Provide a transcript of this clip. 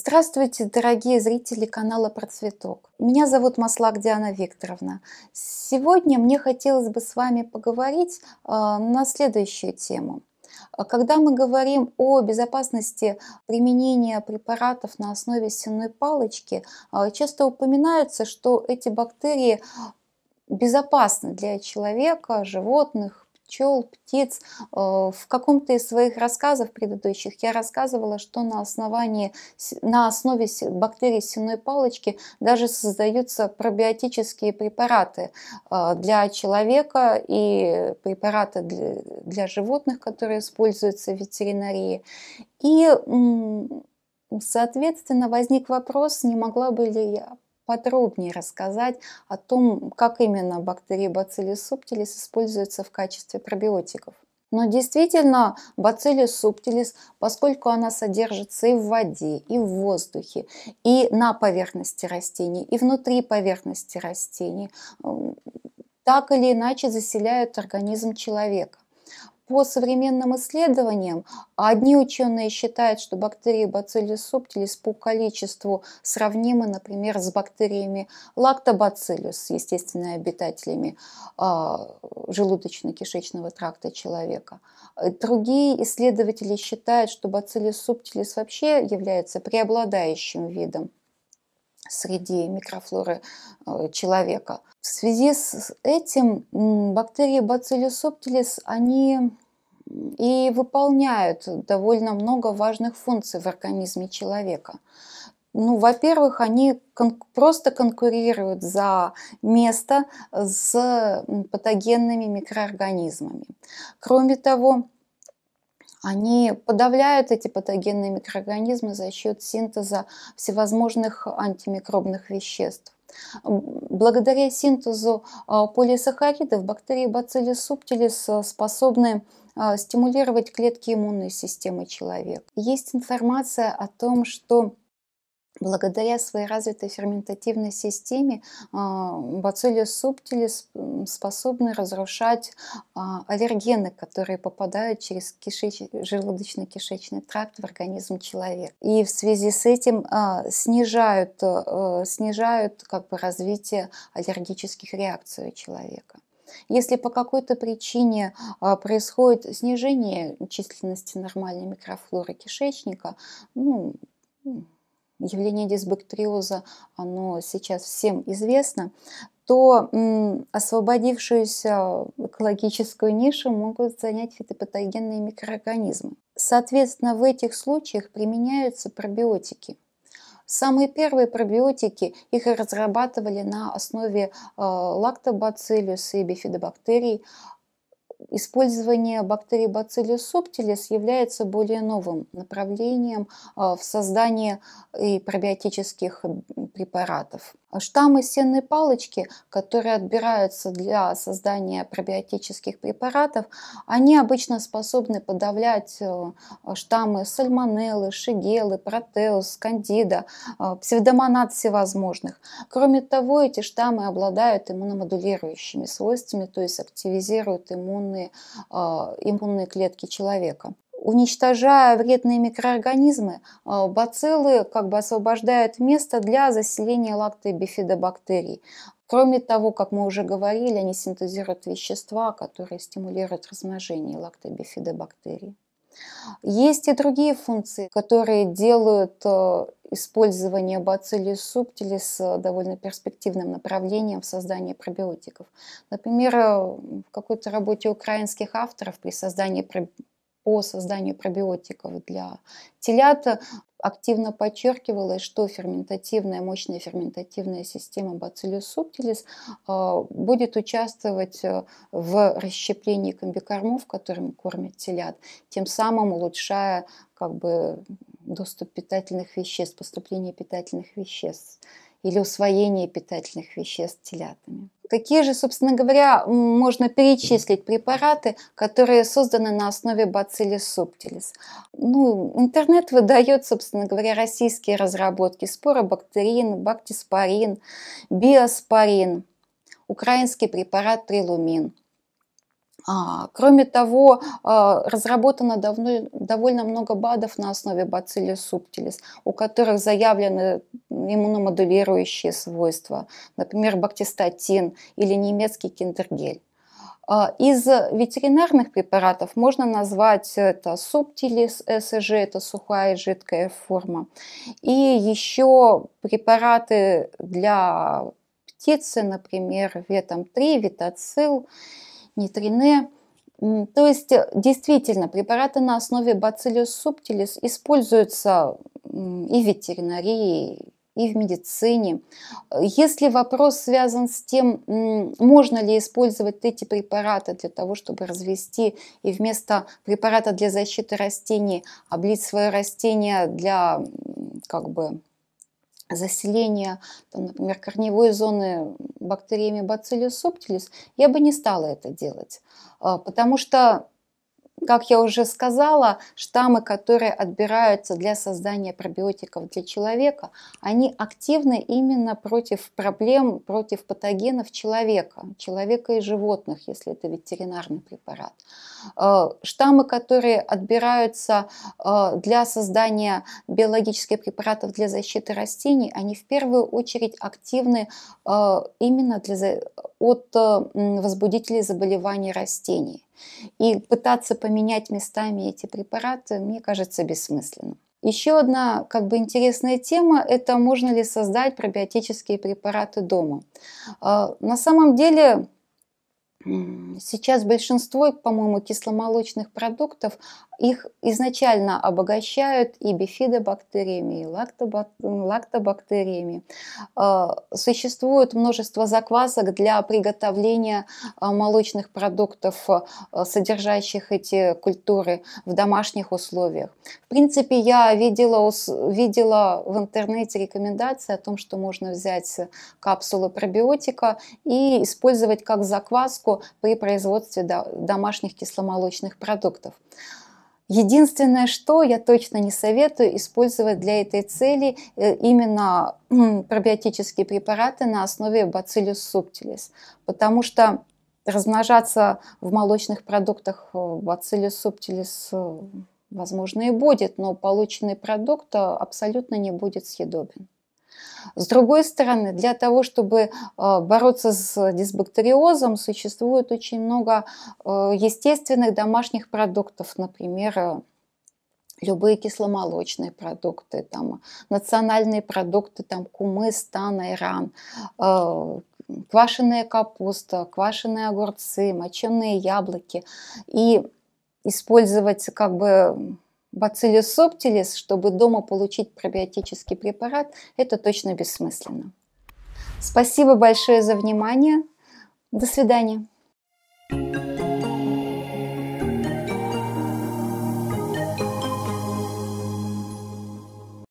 Здравствуйте, дорогие зрители канала «Процветок». Меня зовут Маслак Диана Викторовна. Сегодня мне хотелось бы с вами поговорить а, на следующую тему. Когда мы говорим о безопасности применения препаратов на основе сенной палочки, а, часто упоминается, что эти бактерии безопасны для человека, животных, пчел, птиц. Э, в каком-то из своих рассказов предыдущих я рассказывала, что на, основании, на основе бактерий сенной палочки даже создаются пробиотические препараты э, для человека и препараты для, для животных, которые используются в ветеринарии. И, соответственно, возник вопрос, не могла бы ли я подробнее рассказать о том, как именно бактерии Bacillus subtilis используются в качестве пробиотиков. Но действительно, бациллис субтилис, поскольку она содержится и в воде, и в воздухе, и на поверхности растений, и внутри поверхности растений, так или иначе заселяют организм человека. По современным исследованиям, а одни ученые считают, что бактерии Bacillus subtilis по количеству сравнимы, например, с бактериями Lactobacillus, естественными обитателями а, желудочно-кишечного тракта человека. Другие исследователи считают, что Bacillus subtilis вообще является преобладающим видом среди микрофлоры э, человека. В связи с этим бактерии Bacillus subtilis, они и выполняют довольно много важных функций в организме человека. Ну, во-первых, они кон- просто конкурируют за место с патогенными микроорганизмами. Кроме того, они подавляют эти патогенные микроорганизмы за счет синтеза всевозможных антимикробных веществ. Благодаря синтезу а, полисахаридов бактерии Bacillus subtilis а, способны а, стимулировать клетки иммунной системы человека. Есть информация о том, что Благодаря своей развитой ферментативной системе а, бациллис субтилис способны разрушать а, аллергены, которые попадают через кишеч... желудочно-кишечный тракт в организм человека. И в связи с этим а, снижают, снижают как бы, развитие аллергических реакций у человека. Если по какой-то причине происходит снижение численности нормальной микрофлоры кишечника, ну, явление дисбактериоза, оно сейчас всем известно, то освободившуюся экологическую нишу могут занять фитопатогенные микроорганизмы. Соответственно, в этих случаях применяются пробиотики. Самые первые пробиотики их разрабатывали на основе э, лактобациллюса и бифидобактерий, Использование бактерий Bacillus subtilis является более новым направлением а, в создании э, и пробиотических препаратов. Штаммы сенной палочки, которые отбираются для создания пробиотических препаратов, они обычно способны подавлять э, штаммы сальмонеллы, шигелы, протеус, кандида, а, псевдомонад всевозможных. Кроме того, эти штаммы обладают иммуномодулирующими свойствами, то есть активизируют иммун иммунные, а, иммунные клетки человека. Уничтожая вредные микроорганизмы, а, бациллы как бы освобождают место для заселения лакты бифидобактерий. Кроме того, как мы уже говорили, они синтезируют вещества, которые стимулируют размножение лактобифидобактерий. Есть и другие функции, которые делают э, использование бациллис субтилис э, довольно перспективным направлением в создании пробиотиков. Например, э, в какой-то работе украинских авторов при создании по созданию пробиотиков для телят активно подчеркивалось, что ферментативная, мощная ферментативная система Bacillus subtilis а, будет участвовать э, в расщеплении комбикормов, которыми кормят телят, тем самым улучшая как бы, доступ питательных веществ, поступление питательных веществ или усвоение питательных веществ телятами. Какие же, собственно говоря, можно перечислить препараты, которые созданы на основе бацилли субтилис. Ну, интернет выдает, собственно говоря, российские разработки споробактерин, бактиспорин, биоспорин, украинский препарат трилумин – а, кроме того, а, разработано давно, довольно много БАДов на основе бацилли субтилис, у которых заявлены иммуномодулирующие свойства, например, бактистатин или немецкий киндергель. А, из ветеринарных препаратов можно назвать это субтилис СЖ, это сухая и жидкая форма. И еще препараты для птицы, например, ветом 3, витацил, нитрине. То есть, э, действительно, препараты на основе Bacillus subtilis используются и в ветеринарии, и в медицине. Если вопрос связан с тем, можно ли использовать эти препараты для того, чтобы развести и вместо препарата для защиты растений облить свое растение для как бы заселение, там, например, корневой зоны бактериями Bacillus subtilis, я бы не стала это делать, а, потому что как я уже сказала, штаммы, которые отбираются для создания пробиотиков для человека, они активны именно против проблем, против патогенов человека, человека и животных, если это ветеринарный препарат. Э, штаммы, которые отбираются э, для создания биологических препаратов для защиты растений, они в первую очередь активны э, именно для от э, возбудителей заболеваний растений. И пытаться поменять местами эти препараты, мне кажется, бессмысленно. Еще одна как бы интересная тема – это можно ли создать пробиотические препараты дома. А, на самом деле Сейчас большинство, по-моему, кисломолочных продуктов, их изначально обогащают и бифидобактериями, и лактобактериями. А, существует множество заквасок для приготовления а, молочных продуктов, а, содержащих эти культуры в домашних условиях. В принципе, я видела, видела в интернете рекомендации о том, что можно взять капсулы пробиотика и использовать как закваску при производстве домашних кисломолочных продуктов. Единственное, что я точно не советую использовать для этой цели э, именно пробиотические препараты на основе Bacillus subtilis, потому что размножаться в молочных продуктах э, Bacillus subtilis э, возможно и будет, но полученный продукт абсолютно не будет съедобен. С другой стороны, для того, чтобы э, бороться с дисбактериозом, существует очень много э, естественных домашних продуктов, например, э, любые кисломолочные продукты, там, национальные продукты, там, кумыс, тан, айран, квашеная капуста, квашеные огурцы, моченые яблоки. И использовать как бы Bacillus subtilis, чтобы дома получить пробиотический препарат, это точно бессмысленно. Спасибо большое за внимание. До свидания.